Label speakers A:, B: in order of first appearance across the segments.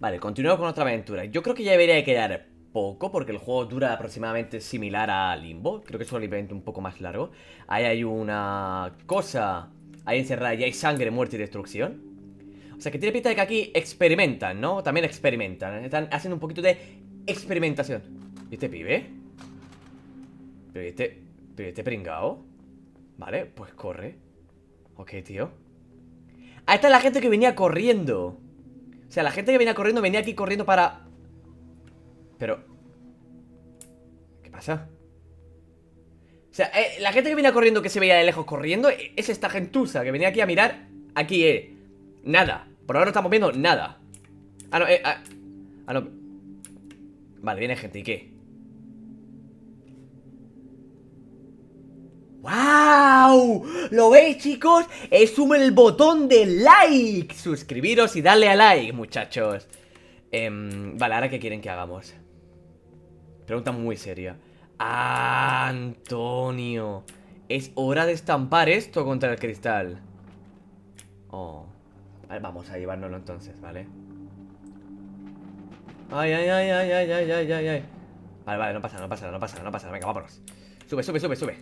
A: Vale, continuamos con otra aventura. Yo creo que ya debería quedar poco, porque el juego dura aproximadamente similar a Limbo. Creo que es un un poco más largo. Ahí hay una cosa ahí encerrada y hay sangre, muerte y destrucción. O sea, que tiene pinta de que aquí experimentan, ¿no? También experimentan. Están haciendo un poquito de experimentación. ¿Y este pibe? ¿Pero este, pero este pringao? Vale, pues corre. Ok, tío. Ahí está la gente que venía corriendo. O sea, la gente que venía corriendo, venía aquí corriendo para... Pero... ¿Qué pasa? O sea, eh, la gente que venía corriendo, que se veía de lejos corriendo, eh, es esta gentuza que venía aquí a mirar. Aquí, eh. Nada. Por ahora no estamos viendo nada. Ah, no, eh. Ah, ah no. Vale, viene gente, ¿y qué? ¿Lo veis, chicos? Es un el botón de like. Suscribiros y dale a like, muchachos. Em, vale, ahora qué quieren que hagamos. Pregunta muy seria. Antonio. Es hora de estampar esto contra el cristal. Oh. vamos a llevárnoslo entonces, ¿vale? Ay, ay, ay, ay, ay, ay, ay, ay, ay. Vale, vale, no pasa, no pasa, no pasa, no pasa. Venga, vámonos. Sube, sube, sube, sube.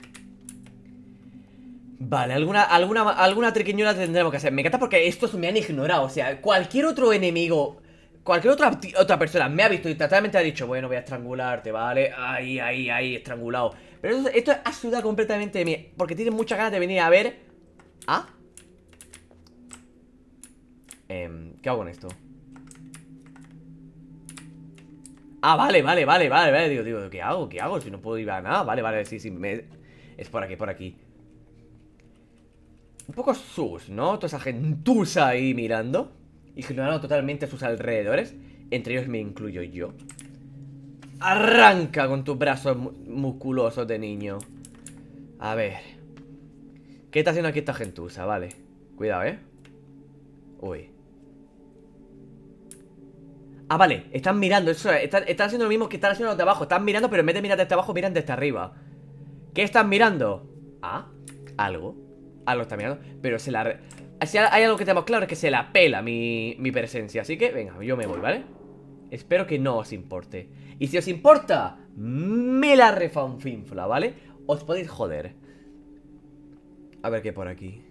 A: Vale, alguna, alguna, alguna triquiñola tendremos que hacer. Me encanta porque estos me han ignorado. O sea, cualquier otro enemigo, cualquier otra, otra persona me ha visto y totalmente ha dicho, bueno, voy a estrangularte, ¿vale? Ahí, ahí, ahí, estrangulado. Pero esto, ha sudado completamente de mí. Porque tiene muchas ganas de venir a ver. ¿Ah? ¿Qué hago con esto? Ah, vale, vale, vale, vale, vale. Digo, digo, ¿qué hago? ¿Qué hago? Si no puedo ir a nada. Vale, vale, sí, sí. Me... Es por aquí, por aquí un poco sus, ¿no? Toda esa gentusa ahí mirando, Y generando totalmente sus alrededores, entre ellos me incluyo yo. Arranca con tus brazos musculosos de niño. A ver. ¿Qué está haciendo aquí esta gentusa? Vale. Cuidado, ¿eh? Uy. Ah, vale, están mirando, eso están, haciendo lo mismo que están haciendo los de abajo Están mirando, pero en vez de mirar desde abajo, miran desde arriba ¿Qué están mirando? Ah, algo algo ah, está pero se la... hay algo que tenemos claro es que se la pela mi, presencia, así que venga, yo me voy, ¿vale? Espero que no os importe. Y si os importa, me la refanfinfla, ¿vale? Os podéis joder. A ver qué por aquí.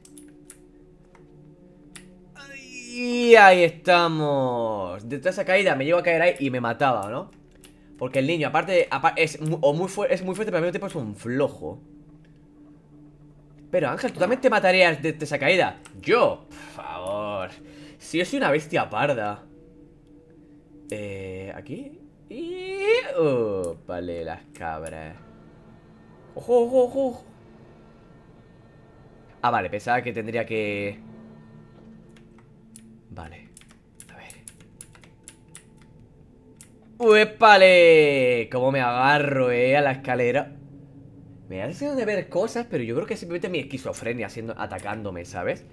A: Y ahí estamos. De esa caída me llevo a caer ahí y me mataba, ¿no? Porque el niño, aparte, es, muy es muy fuerte, pero al mismo tiempo es un flojo. Pero Ángel, tú también te matarías de, esa caída. Yo, por favor. Si yo soy una bestia parda. Eh, aquí. Y... vale, las cabras. Ojo, ojo, ojo. Ah, vale, pensaba que tendría que... Vale. A ver. ¡Uepale! ¿Cómo me agarro, eh? A la escalera. Me ha sido de ver cosas, pero yo creo que simplemente mi esquizofrenia haciendo, atacándome, ¿sabes?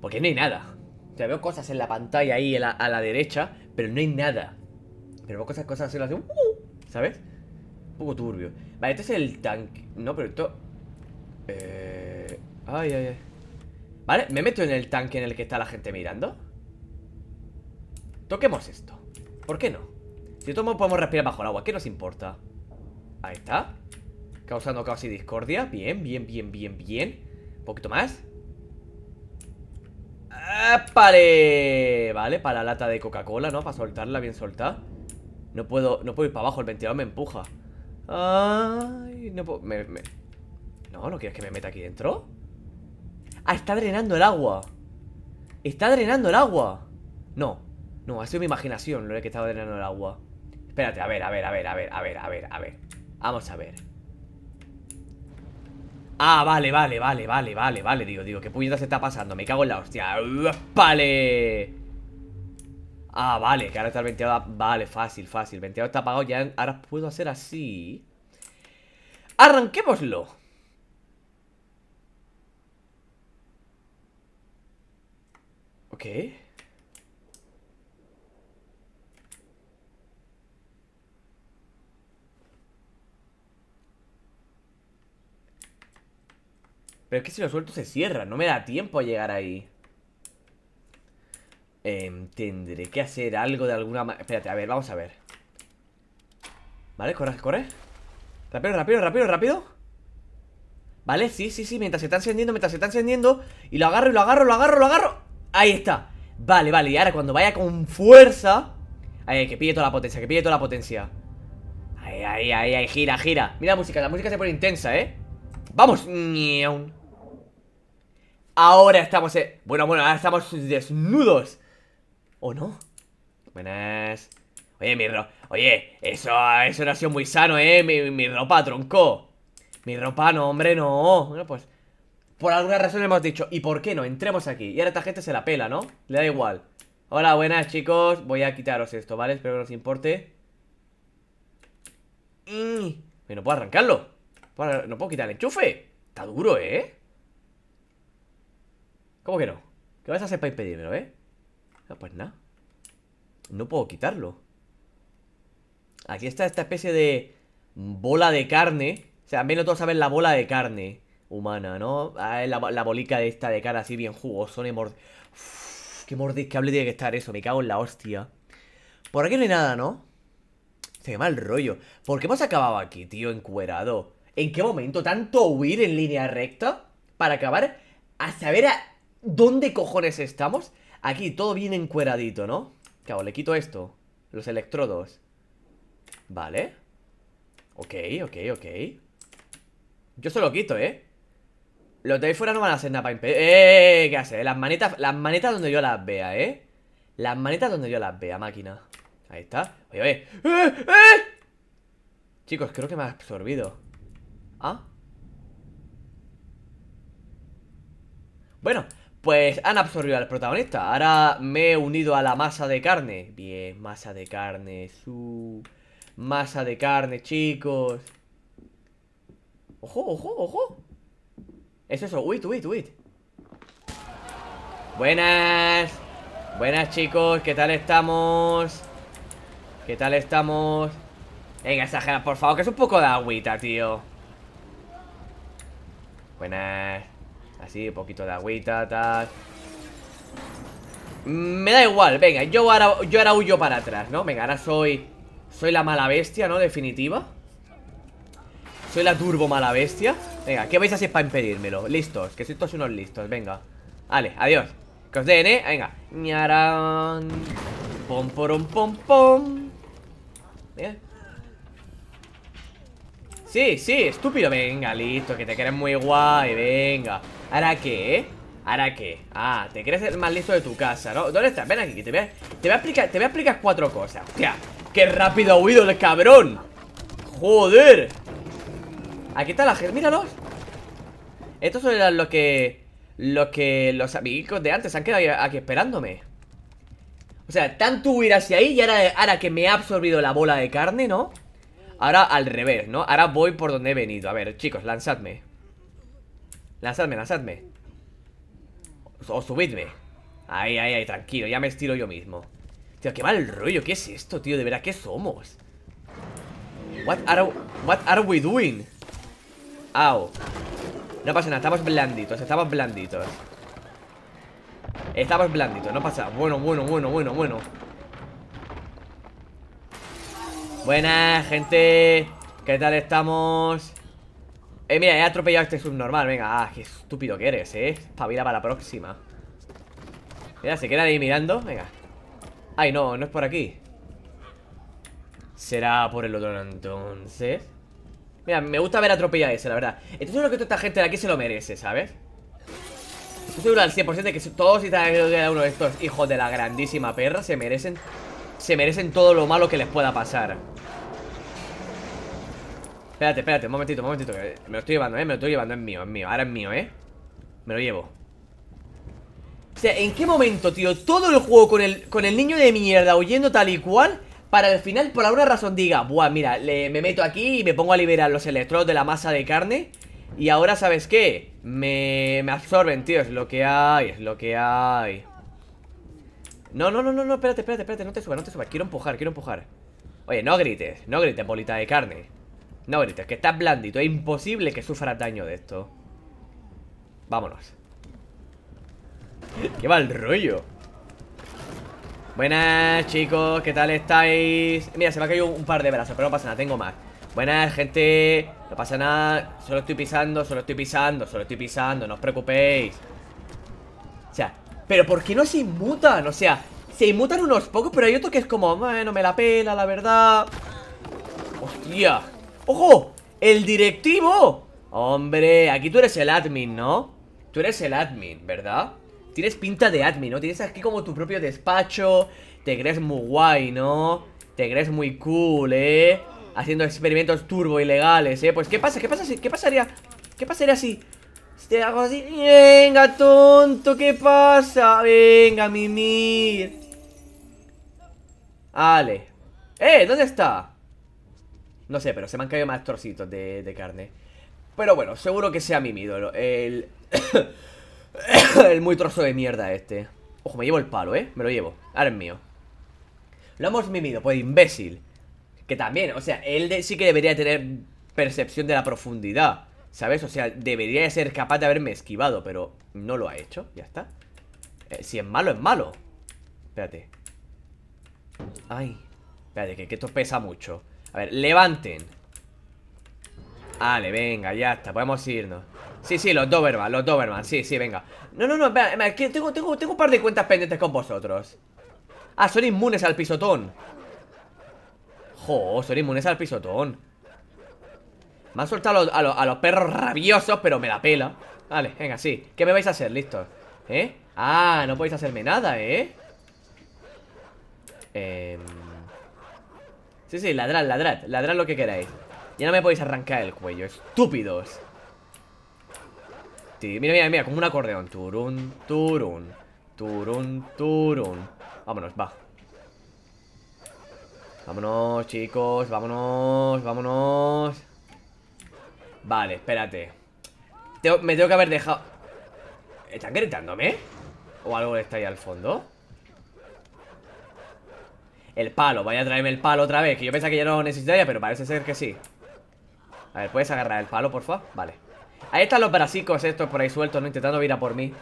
A: Porque no hay nada. O sea, veo cosas en la pantalla ahí a la, derecha, pero no hay nada. Pero veo cosas, cosas así, uh, ¿sabes? Un poco turbio. Vale, este es el tanque. No, pero esto... Eh, ay, ay, ay. Vale, me meto en el tanque en el que está la gente mirando. Toquemos esto. ¿Por qué no? Si todos podemos respirar bajo el agua, ¿qué nos importa? Ahí está. Causando casi discordia. Bien, bien, bien, bien, bien. Un poquito más. ¡Pare! Vale, para la lata de Coca-Cola, ¿no? Para soltarla bien soltada. No puedo, no puedo ir para abajo, el ventilador me empuja. Ay, no puedo. No, ¿no quieres que me meta aquí dentro? Ah, está drenando el agua. Está drenando el agua. No, no, ha sido mi imaginación lo de que estaba drenando el agua. Espérate, a ver, a ver, a ver, a ver, a ver, a ver, a ver. Vamos a ver. Ah, vale, vale, vale, vale, vale, vale Digo, digo, ¿qué puñetas está pasando? Me cago en la hostia Vale Ah, vale, que ahora está el venteado Vale, fácil, fácil, el venteado está apagado ya Ahora puedo hacer así Arranquémoslo Ok Pero es que si lo suelto se cierra. No me da tiempo a llegar ahí. Em, tendré que hacer algo de alguna manera. Espérate, a ver, vamos a ver. Vale, corre, corre. Rápido, rápido, rápido, rápido. Vale, sí, sí, sí. Mientras se está encendiendo, mientras se está encendiendo. Y lo agarro, y lo agarro, lo agarro, lo agarro. Ahí está. Vale, vale. Y ahora cuando vaya con fuerza. Ahí, que pille toda la potencia, que pille toda la potencia. Ahí, ahí, ahí, Gira, gira. Mira la música, la música se pone intensa, ¿eh? Vamos. Ahora estamos... Bueno, bueno, ahora estamos desnudos. ¿O no? Buenas. Oye, mi ropa... Oye, eso, eso no ha sido muy sano, ¿eh? Mi, ropa, tronco. Mi ropa, no, hombre, no. Bueno, pues... Por alguna razón hemos dicho, ¿y por qué no? Entremos aquí. Y ahora esta gente se la pela, ¿no? Le da igual. Hola, buenas, chicos. Voy a quitaros esto, ¿vale? Espero que no os importe. Mm. Y... no puedo arrancarlo. No puedo quitar el enchufe. Está duro, ¿eh? ¿Cómo que no? ¿Qué vas a hacer para impedírmelo, eh? No, ah, pues nada. No puedo quitarlo. Aquí está esta especie de bola de carne. O sea, menos todos saben la bola de carne humana, ¿no? Ah, la, bolica de esta de cara así bien jugoso. y qué mordiscable tiene que estar eso, me cago en la hostia. Por aquí no hay nada, ¿no? Se llama el rollo. ¿Por qué hemos acabado aquí, tío, encuerado? ¿En qué momento tanto huir en línea recta para acabar a saber a ¿Dónde cojones estamos? Aquí, todo bien encueradito, ¿no? Claro, le quito esto Los electrodos Vale Ok, ok, ok Yo se lo quito, ¿eh? Los de ahí fuera no van a hacer nada para impedir ¡Eh, eh, eh, ¡Eh! ¿Qué hace? Las manetas, las manetas donde yo las vea, ¿eh? Las manetas donde yo las vea, máquina Ahí está Oye, oye ¡Eh! ¡Eh! Chicos, creo que me ha absorbido ¿Ah? Bueno, pues han absorbido al protagonista. Ahora me he unido a la masa de carne. Bien, masa de carne. Su... Masa de carne, chicos. Ojo, ojo, ojo. Es eso. Wait, wait, wait. Buenas. Buenas, chicos. ¿Qué tal estamos? ¿Qué tal estamos? Venga, exagera, por favor, que es un poco de agüita, tío. Buenas. Así, un poquito de agüita, tal mm, Me da igual, venga Yo ahora, yo ahora huyo para atrás, ¿no? Venga, ahora soy... Soy la mala bestia, ¿no? Definitiva Soy la turbo mala bestia Venga, ¿qué vais a hacer para impedírmelo? Listos, que sois todos unos listos, venga Vale, adiós Que os den, ¿eh? Venga Ñarán Pom, pom, pom Bien ¿Eh? Sí, sí, estúpido Venga, listo, que te quieres muy guay Venga ¿Ahora qué? Eh? ¿Ahora qué? Ah, te crees el más listo de tu casa, ¿no? ¿Dónde estás? Ven aquí, te voy a, explicar, te voy a cuatro cosas Hostia, qué rápido ha huido el cabrón Joder Aquí está la gente, míralos Estos son los que... Los que... Los amigos de antes han quedado aquí, esperándome O sea, tanto huir hacia ahí Y ahora que me ha absorbido la bola de carne, ¿no? Ahora al revés, ¿no? Ahora voy por donde he venido A ver, chicos, lanzadme Lanzadme, lanzadme o, subidme Ahí, ahí, ahí, tranquilo, ya me estiro yo mismo Tío, qué mal rollo, ¿qué es esto, tío? De verdad, ¿qué somos? What are, what we doing? Au No pasa nada, estamos blanditos, estamos blanditos Estamos blanditos, no pasa Bueno, bueno, bueno, bueno, bueno Buena gente ¿Qué tal estamos? Eh, mira, he atropellado a este subnormal Venga, ah, qué estúpido que eres, eh Espabila para la próxima Mira, se queda ahí mirando Venga Ay, no, no es por aquí Será por el otro entonces Mira, me gusta ver atropellado a ese, la verdad Entonces seguro que toda esta gente de aquí se lo merece, ¿sabes? Estoy seguro al 100% de que todos y cada uno de estos hijos de la grandísima perra Se merecen Se merecen todo lo malo que les pueda pasar Espérate, espérate, un momentito, un momentito Me lo estoy llevando, eh, me lo estoy llevando, es mío, es mío Ahora es mío, eh Me lo llevo O sea, ¿en qué momento, tío? Todo el juego con el, con el niño de mierda huyendo tal y cual Para el final, por alguna razón, diga Buah, mira, le, me meto aquí y me pongo a liberar los electrodos de la masa de carne Y ahora, ¿sabes qué? Me, me absorben, tío, es lo que hay, es lo que hay no, no, no, no, no, espérate, espérate, espérate, no te subas, no te subas Quiero empujar, quiero empujar Oye, no grites, no grites, bolita de carne no es que estás blandito. Es imposible que sufras daño de esto. Vámonos. ¡Qué mal rollo! Buenas, chicos. ¿Qué tal estáis? Mira, se me ha caído un par de brazos, pero no pasa nada. Tengo más. Buenas, gente. No pasa nada. Solo estoy pisando, solo estoy pisando, solo estoy pisando. No os preocupéis. O sea, ¿pero por qué no se inmutan? O sea, se inmutan unos pocos, pero hay otro que es como... Bueno, me la pela, la verdad. ¡Hostia! ¡Ojo! ¡El directivo! Hombre, aquí tú eres el admin, ¿no? Tú eres el admin, ¿verdad? Tienes pinta de admin, ¿no? Tienes aquí como tu propio despacho Te crees muy guay, ¿no? Te crees muy cool, ¿eh? Haciendo experimentos turbo ilegales, ¿eh? Pues, ¿qué pasa? ¿Qué pasa ¿Qué pasaría? ¿Qué pasaría si te hago así? Venga, tonto, ¿qué pasa? Venga, mimir Ale ¡Eh! ¿Dónde está? No sé, pero se me han caído más trocitos de, carne. Pero bueno, seguro que sea mi mimido El... el muy trozo de mierda este. Ojo, me llevo el palo, ¿eh? Me lo llevo. Ahora es mío. Lo hemos mimido, pues imbécil. Que también, o sea, él sí que debería tener percepción de la profundidad. ¿Sabes? O sea, debería ser capaz de haberme esquivado, pero no lo ha hecho. Ya está. Eh, si es malo, es malo. Espérate. Ay. Espérate, que, que esto pesa mucho. A ver, levanten Vale, venga, ya está, podemos irnos Sí, sí, los Doberman, los Doberman, sí, sí, venga No, no, no, espera, tengo, tengo, tengo un par de cuentas pendientes con vosotros Ah, son inmunes al pisotón Jo, son inmunes al pisotón Me han soltado a los, a perros rabiosos, pero me la pela Vale, venga, sí ¿Qué me vais a hacer? Listo ¿Eh? Ah, no podéis hacerme nada, ¿eh? Eh... Sí, sí, ladrad, ladrad, ladrad lo que queráis Ya no me podéis arrancar el cuello, estúpidos Sí, mira, mira, mira, como un acordeón Turun, turun, turun, turun Vámonos, va Vámonos, chicos, vámonos, vámonos Vale, espérate Me tengo que haber dejado ¿Están gritándome? ¿O algo está ahí al fondo? El palo, vaya a traerme el palo otra vez Que yo pensaba que ya no lo necesitaría, pero parece ser que sí A ver, ¿puedes agarrar el palo, por favor, Vale Ahí están los brasicos estos por ahí sueltos, ¿no? Intentando ir por mí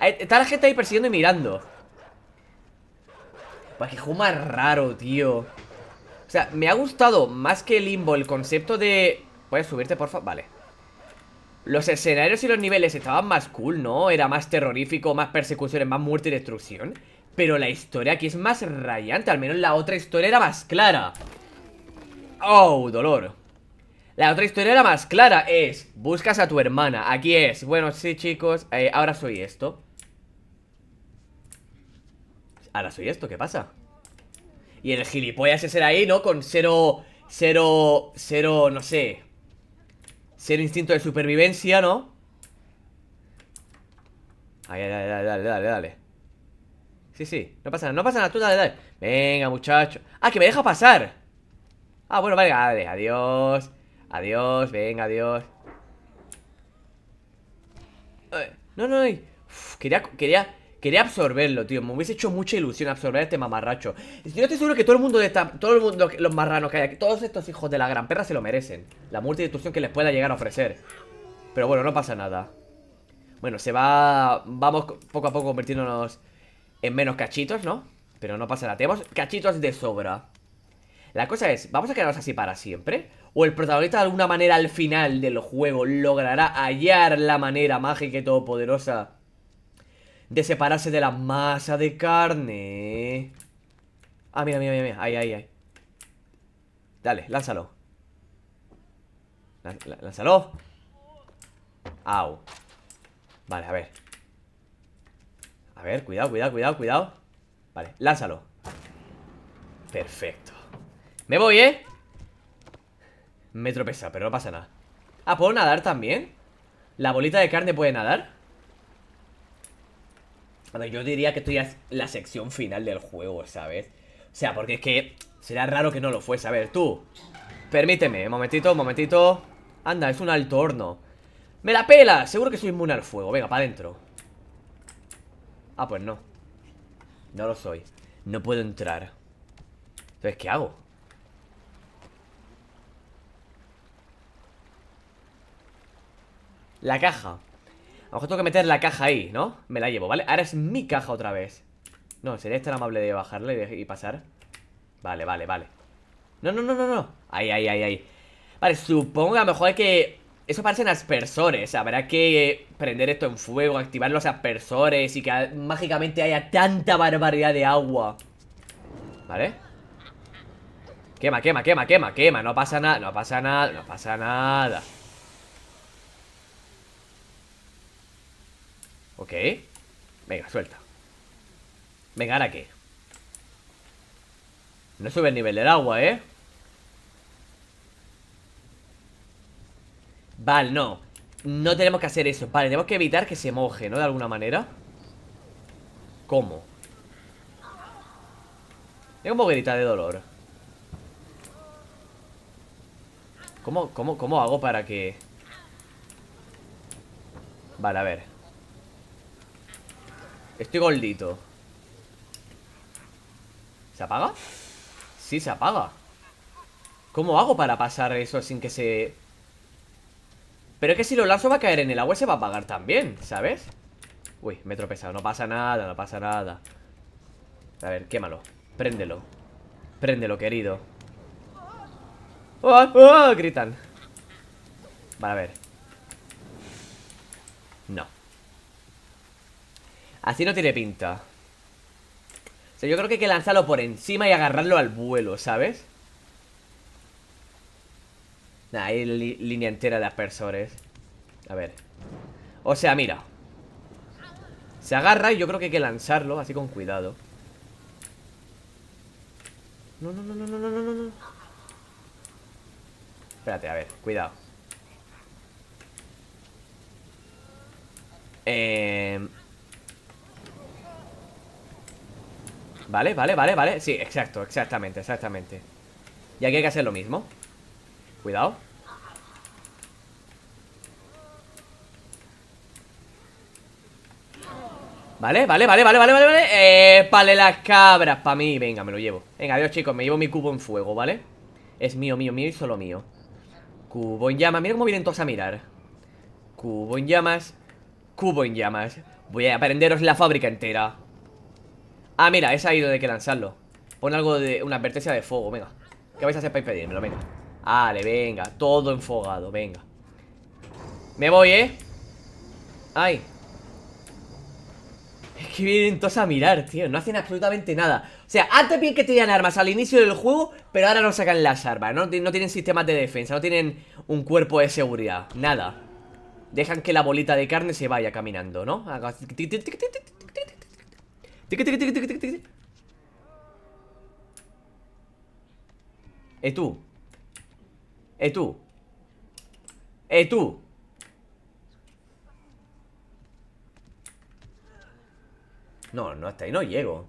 A: Está la gente ahí persiguiendo y mirando Pues que juego más raro, tío O sea, me ha gustado más que Limbo el concepto de... ¿Puedes subirte, favor, Vale los escenarios y los niveles estaban más cool, ¿no? Era más terrorífico, más persecuciones, más muerte y destrucción pero la historia aquí es más rayante Al menos la otra historia era más clara Oh, dolor La otra historia era más clara Es, buscas a tu hermana Aquí es, bueno, sí chicos eh, Ahora soy esto Ahora soy esto, ¿qué pasa? Y el gilipollas es ser ahí, ¿no? Con cero, cero, cero, no sé Cero instinto de supervivencia, ¿no? Ahí, dale, dale, dale, dale, dale Sí, sí, no pasa nada, no pasa nada, tú dale, Venga, muchacho Ah, que me deja pasar Ah, bueno, vale, adiós Adiós, venga, adiós No, no, no quería, quería, quería absorberlo, tío Me hubiese hecho mucha ilusión absorber a este mamarracho Yo estoy seguro que todo el mundo de esta, Todo el mundo, los marranos que hay aquí Todos estos hijos de la gran perra se lo merecen La muerte que les pueda llegar a ofrecer Pero bueno, no pasa nada bueno, se va... Vamos poco a poco convirtiéndonos en menos cachitos, ¿no? Pero no pasa nada, tenemos cachitos de sobra La cosa es, ¿vamos a quedarnos así para siempre? ¿O el protagonista de alguna manera al final del juego logrará hallar la manera mágica y todopoderosa de separarse de la masa de carne? Ah, mira, mira, mira, mira. ahí, ahí, ahí Dale, lánzalo Lánzalo Au Vale, a ver a ver, cuidado, cuidado, cuidado, cuidado Vale, lánzalo Perfecto Me voy, ¿eh? Me tropeza, pero no pasa nada Ah, ¿puedo nadar también? ¿La bolita de carne puede nadar? Bueno, yo diría que esto ya es la sección final del juego, ¿sabes? O sea, porque es que será raro que no lo fuese A ver, tú Permíteme, un momentito, un momentito Anda, es un alto horno Me la pela, seguro que soy inmune al fuego Venga, para adentro Ah, pues no No lo soy No puedo entrar Entonces, ¿qué hago? La caja A lo mejor tengo que meter la caja ahí, ¿no? Me la llevo, ¿vale? Ahora es mi caja otra vez No, sería tan amable de bajarla y, pasar Vale, vale, vale No, no, no, no, no Ahí, ahí, ahí, ahí Vale, supongo que a lo mejor hay que eso parecen aspersores. Habrá que prender esto en fuego, activar los aspersores y que mágicamente haya tanta barbaridad de agua. ¿Vale? Quema, quema, quema, quema, quema. No pasa nada, no pasa nada, no pasa nada. Ok. Venga, suelta. Venga, ¿ahora qué? No sube el nivel del agua, ¿eh? Vale, no No tenemos que hacer eso Vale, tenemos que evitar que se moje, ¿no? De alguna manera ¿Cómo? Tengo como grita de dolor ¿Cómo, cómo, cómo hago para que...? Vale, a ver Estoy gordito ¿Se apaga? Sí, se apaga ¿Cómo hago para pasar eso sin que se... Pero es que si lo lanzo va a caer en el agua se va a apagar también, ¿sabes? Uy, me he tropezado, no pasa nada, no pasa nada A ver, quémalo Préndelo Préndelo, querido ¡Oh, oh! Gritan Vale, a ver No Así no tiene pinta O sea, yo creo que hay que lanzarlo por encima y agarrarlo al vuelo, ¿sabes? Nah, hay línea entera de aspersores. A ver. O sea, mira. Se agarra y yo creo que hay que lanzarlo, así con cuidado. No, no, no, no, no, no, no, no. Espérate, a ver, cuidado. Eh... Vale, vale, vale, vale. Sí, exacto, exactamente, exactamente. Y aquí hay que hacer lo mismo. Cuidado. Vale, vale, vale, vale, vale, vale, vale. Eh, vale las cabras para mí. Venga, me lo llevo. Venga, adiós, chicos. Me llevo mi cubo en fuego, ¿vale? Es mío, mío, mío y solo mío. Cubo en llamas. Mira cómo vienen todos a mirar. Cubo en llamas. Cubo en llamas. Voy a aprenderos la fábrica entera. Ah, mira, es ahí donde hay que lanzarlo. Pon algo de una advertencia de fuego, venga. ¿Qué vais a hacer para Lo Venga. Vale, venga, todo enfogado, venga Me voy, ¿eh? Ay Es que vienen todos a mirar, tío No hacen absolutamente nada O sea, antes bien que tenían armas al inicio del juego Pero ahora no sacan las armas No, tienen sistemas de defensa No tienen un cuerpo de seguridad Nada Dejan que la bolita de carne se vaya caminando, ¿no? Eh, tú eh, tú. Eh, tú. No, no, hasta ahí no llego.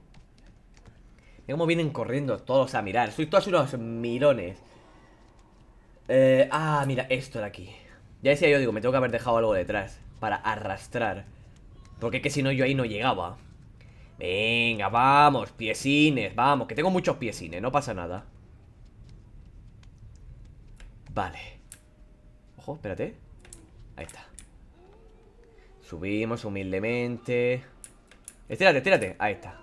A: Mira cómo vienen corriendo todos a mirar. Soy todos unos mirones. Eh, ah, mira, esto de aquí. Ya decía yo, digo, me tengo que haber dejado algo detrás. Para arrastrar. Porque es que si no, yo ahí no llegaba. Venga, vamos, piecines vamos. Que tengo muchos piecines, no pasa nada. Vale. Ojo, espérate. Ahí está. Subimos humildemente. Estírate, estírate. Ahí está.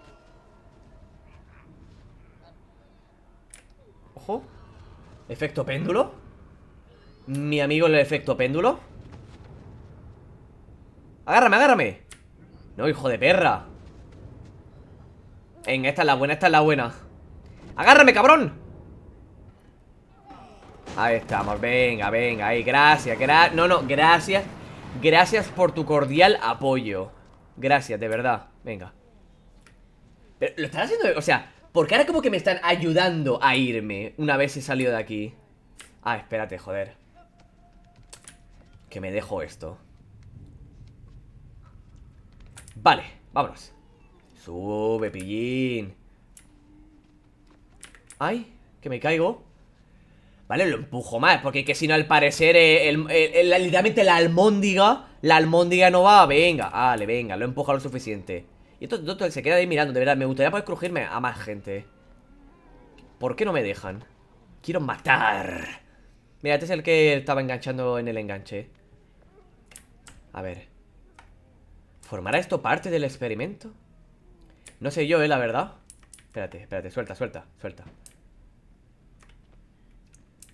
A: Ojo. Efecto péndulo. Mi amigo el efecto péndulo. Agárrame, agárrame. No, hijo de perra. en esta es la buena, esta es la buena. Agárrame, cabrón. Ahí estamos, venga, venga, ahí, gracias, gracias, no, no, gracias, gracias por tu cordial apoyo. Gracias, de verdad, venga. Pero lo están haciendo, o sea, porque ahora como que me están ayudando a irme una vez he salido de aquí. Ah, espérate, joder. Que me dejo esto. Vale, vámonos. Sube, pillín. Ay, que me caigo. ¿vale? Lo empujo más, porque si no, al parecer, eh, el, el, literalmente la almóndiga, la almóndiga no va, venga, vale, venga, lo empujo lo suficiente. Y esto se queda ahí mirando, de verdad, me gustaría poder crujirme a más gente. ¿Por qué no me dejan? Quiero matar. Mira, este es el que estaba enganchando en el enganche. A ver. ¿Formará esto parte del experimento? No sé yo, eh, la verdad. Espérate, espérate, suelta, suelta, suelta.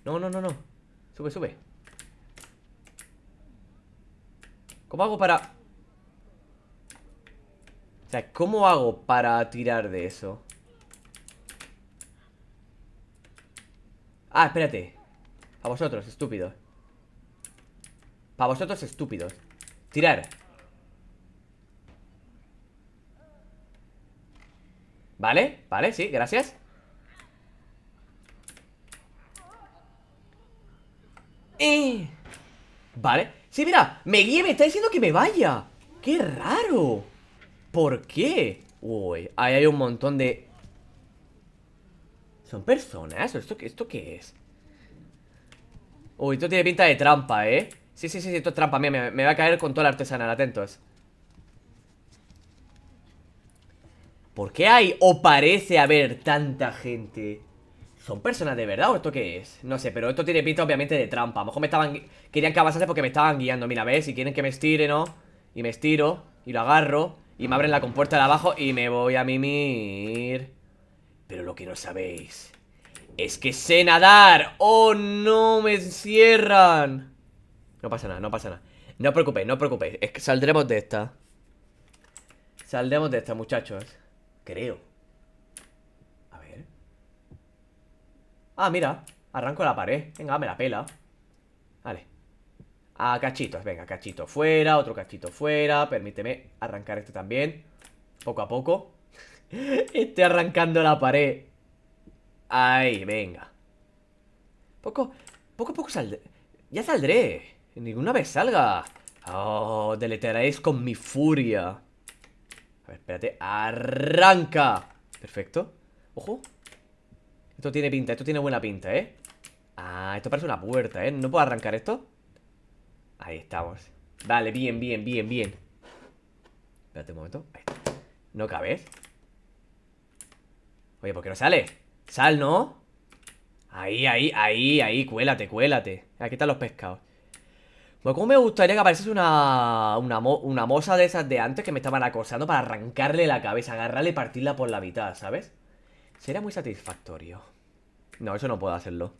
A: No, no, no, no. Sube, sube. ¿Cómo hago para...? O sea, ¿cómo hago para tirar de eso? Ah, espérate. A vosotros, estúpidos. Para vosotros, estúpidos. Tirar. Vale, vale, sí, gracias. Vale. Sí, mira, me guía está diciendo que me vaya. ¡Qué raro! ¿Por qué? Uy, ahí hay un montón de... ¿Son personas? ¿Esto, esto qué es? Uy, esto tiene pinta de trampa, ¿eh? Sí, sí, sí, esto es trampa. Mira, me, va a caer con toda la artesanal, atentos. ¿Por qué hay o parece haber tanta gente? ¿Son personas de verdad o esto qué es? No sé, pero esto tiene pinta obviamente de trampa A lo mejor me estaban... Querían que avanzase porque me estaban guiando Mira, ¿ves? Y quieren que me estire, ¿no? Y me estiro Y lo agarro Y me abren la compuerta de abajo Y me voy a mimir Pero lo que no sabéis Es que sé nadar ¡Oh, no! ¡Me encierran! No pasa nada, no pasa nada No os preocupéis, no os preocupéis Es que saldremos de esta Saldremos de esta, muchachos Creo Ah, mira, arranco la pared. Venga, me la pela. Vale. A ah, cachitos, venga, cachito fuera, otro cachito fuera. Permíteme arrancar este también. Poco a poco. Estoy arrancando la pared. Ahí, venga. Poco, poco a poco saldré. Ya saldré. Ninguna vez salga. Oh, deletearéis con mi furia. A ver, espérate. Arranca. Perfecto. Ojo. Esto tiene pinta, esto tiene buena pinta, ¿eh? Ah, esto parece una puerta, ¿eh? ¿No puedo arrancar esto? Ahí estamos Vale, bien, bien, bien, bien Espérate un momento Ahí ¿No cabes? Oye, ¿por qué no sale? Sal, ¿no? Ahí, ahí, ahí, ahí Cuélate, cuélate Aquí están los pescados Pues cómo me gustaría que apareciese una, una, una moza de esas de antes Que me estaban acosando para arrancarle la cabeza Agarrarle y partirla por la mitad, ¿sabes? sería muy satisfactorio no, eso no puedo hacerlo.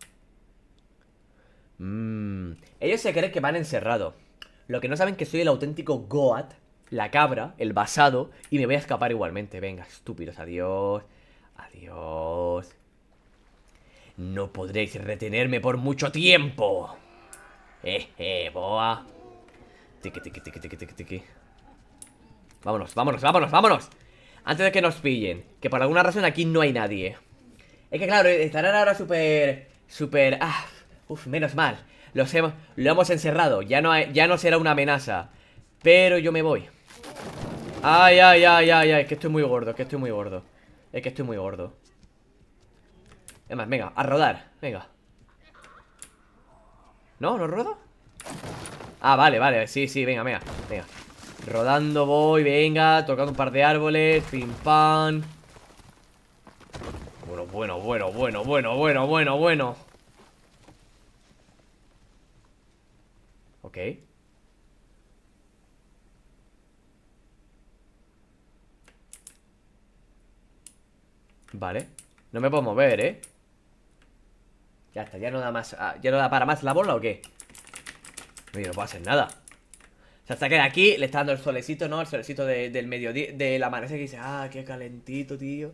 A: Mmm. Ellos se creen que van encerrado Lo que no saben que soy el auténtico Goat, la cabra, el basado, y me voy a escapar igualmente. Venga, estúpidos, adiós. Adiós. No podréis retenerme por mucho tiempo. Eh, eh, boa. Tiki, tiki, tiki, tiki, tiki, Vámonos, vámonos, vámonos, vámonos. Antes de que nos pillen. Que por alguna razón aquí no hay nadie. Es que claro, estarán ahora súper... Súper... Ah, uf, menos mal. hemos, lo hemos encerrado. Ya no, ya no será una amenaza. Pero yo me voy. Ay, ay, ay, ay, ay. Es que estoy muy gordo, es que estoy muy gordo. Es que estoy muy gordo. Es más, venga, a rodar. Venga. ¿No? ¿No rodo? Ah, vale, vale. Sí, sí, venga, venga. Rodando voy, venga. Tocando un par de árboles. Pim, pam. Bueno, bueno, bueno, bueno, bueno, bueno, bueno, bueno. Ok. Vale. No me puedo mover, ¿eh? Ya está, ya no da más... Ah, ¿Ya no da para más la bola o qué? Yo no puedo hacer nada. O sea, hasta que de aquí le está dando el solecito, ¿no? El solecito del mediodía, del amanecer que dice, ah, qué calentito, tío.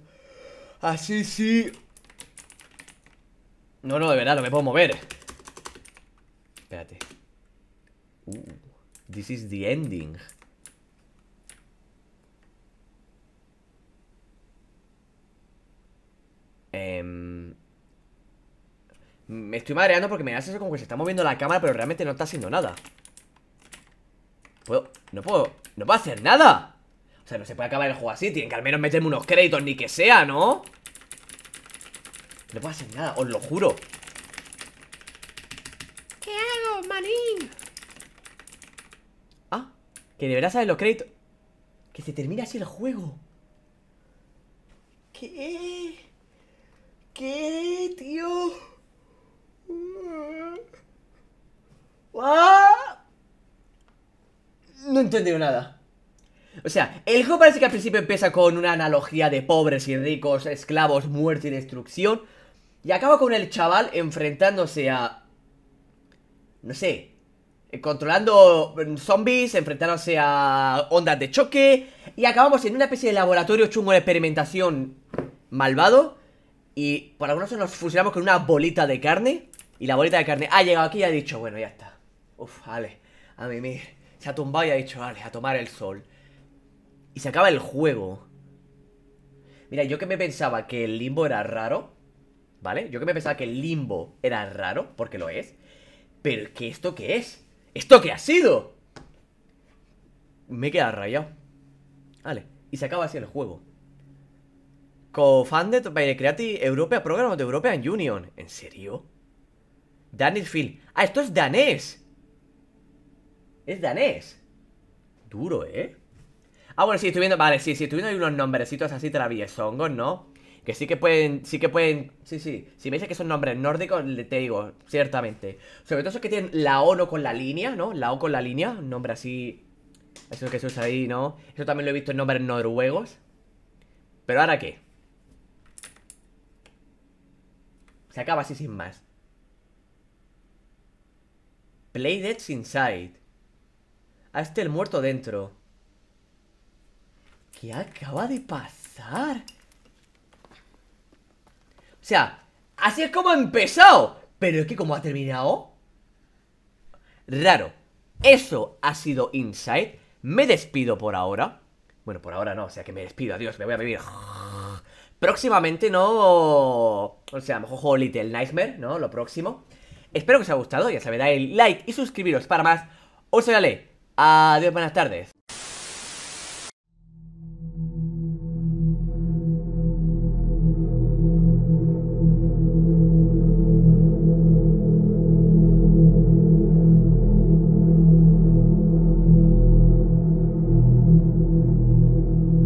A: Así sí. No, no, de verdad, no me puedo mover. Espérate. Uh, this is the ending. Em, me estoy mareando porque me hace eso como que se está moviendo la cámara, pero realmente no está haciendo nada. ¿Puedo? No puedo. ¡No puedo hacer nada! O sea, no se puede acabar el juego así. Tienen que al menos meterme unos créditos, ni que sea, ¿no? No puedo hacer nada, os lo juro. ¿Qué hago, manín? Ah, que deberás saber los créditos. Que se termina así el juego. ¿Qué? ¿Qué, tío? Ah. No he entendido nada. O sea, el juego parece que al principio empieza con una analogía de pobres y ricos, esclavos, muerte y destrucción. Y acaba con el chaval enfrentándose a... No sé. Eh, controlando mm, zombies, enfrentándose a ondas de choque. Y acabamos en una especie de laboratorio chungo de experimentación malvado. Y por algunos nos fusionamos con una bolita de carne. Y la bolita de carne ha llegado aquí y ha dicho, bueno, ya está. Uf, vale. A mí Se ha tumbado y ha dicho, vale, a tomar el sol. Y se acaba el juego. Mira, yo que me pensaba que el limbo era raro, ¿vale? Yo que me pensaba que el limbo era raro, porque lo es. Pero que esto qué es? ¿Esto qué ha sido? Me he quedado rayado. Vale, y se acaba así el juego. Co-funded by the Creative Europea Program of European Union. ¿En serio? daniel Film. Ah, esto es danés. Es danés. Duro, ¿eh? Ah, bueno, sí, estoy viendo, vale, sí, sí, estoy viendo hay unos nombrecitos así traviesongos, ¿no? Que sí que pueden, sí que pueden, sí, sí Si me dices que son nombres nórdicos, te digo, ciertamente Sobre todo esos que tienen la O no con la línea, ¿no? La O con la línea, un nombre así Eso que se usa ahí, ¿no? Eso también lo he visto en nombres noruegos Pero ahora qué Se acaba así sin más Play Dead Inside Hasta el muerto dentro ¿Qué acaba de pasar? O sea, así es como ha empezado. Pero es que como ha terminado... Raro. Eso ha sido Inside. Me despido por ahora. Bueno, por ahora no, o sea que me despido, adiós, me voy a vivir. Próximamente no... O sea, mejor juego Little Nightmare, ¿no? Lo próximo. Espero que os haya gustado, ya sabéis, el like y suscribiros para más. Os soy Adiós, buenas tardes.